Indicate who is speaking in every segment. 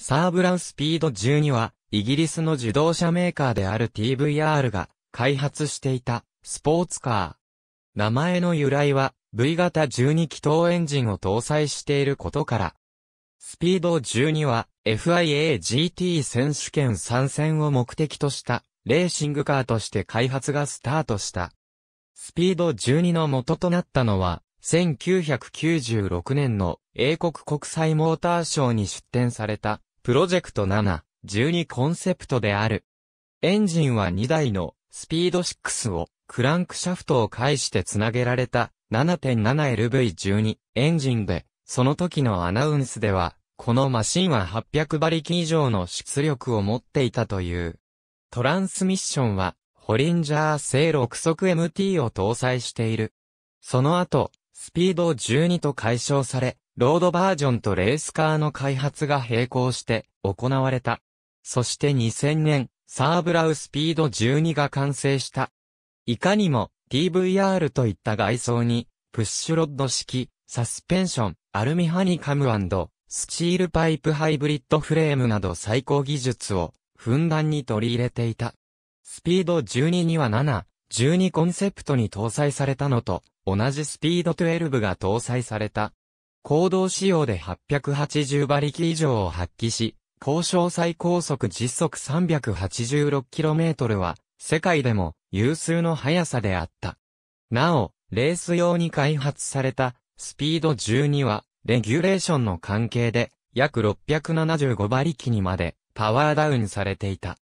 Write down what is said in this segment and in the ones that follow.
Speaker 1: サーブランスピード12は、イギリスの自動車メーカーである TVR が開発していたスポーツカー。名前の由来は V 型12気筒エンジンを搭載していることから。スピード12は FIA GT 選手権参戦を目的としたレーシングカーとして開発がスタートした。スピード12の元となったのは1996年の英国国際モーターショーに出展されたプロジェクト7、12コンセプトである。エンジンは2台のスピード6をクランクシャフトを介してつなげられた 7.7LV12 エンジンで、その時のアナウンスでは、このマシンは800馬力以上の出力を持っていたという。トランスミッションは、ホリンジャー製6速 MT を搭載している。その後、スピード12と解消され、ロードバージョンとレースカーの開発が並行して行われた。そして2000年、サーブラウスピード12が完成した。いかにも TVR といった外装に、プッシュロッド式、サスペンション、アルミハニカムスチールパイプハイブリッドフレームなど最高技術をふんだんに取り入れていた。スピード12には7、12コンセプトに搭載されたのと同じスピード12が搭載された行動仕様で880馬力以上を発揮し、交渉最高速実速 386km は、世界でも有数の速さであった。なお、レース用に開発された、スピード12は、レギュレーションの関係で、約675馬力にまで、パワーダウンされていた。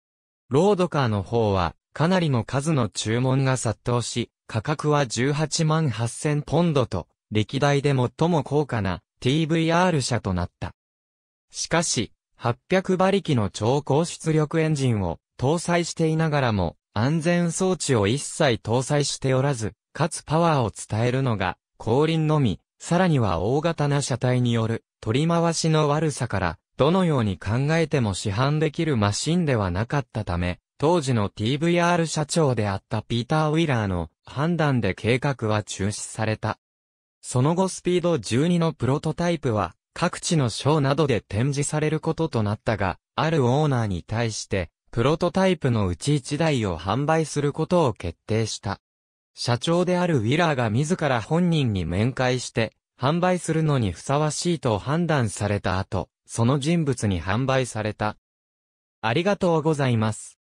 Speaker 1: ロードカーの方は、かなりの数の注文が殺到し、価格は18万8000ポンドと、歴代で最も高価な TVR 車となった。しかし、800馬力の超高出力エンジンを搭載していながらも、安全装置を一切搭載しておらず、かつパワーを伝えるのが、後輪のみ、さらには大型な車体による取り回しの悪さから、どのように考えても市販できるマシンではなかったため、当時の TVR 社長であったピーター・ウィラーの判断で計画は中止された。その後スピード12のプロトタイプは各地のショーなどで展示されることとなったが、あるオーナーに対してプロトタイプのうち1台を販売することを決定した。社長であるウィラーが自ら本人に面会して販売するのにふさわしいと判断された後、その人物に販売された。ありがとうございます。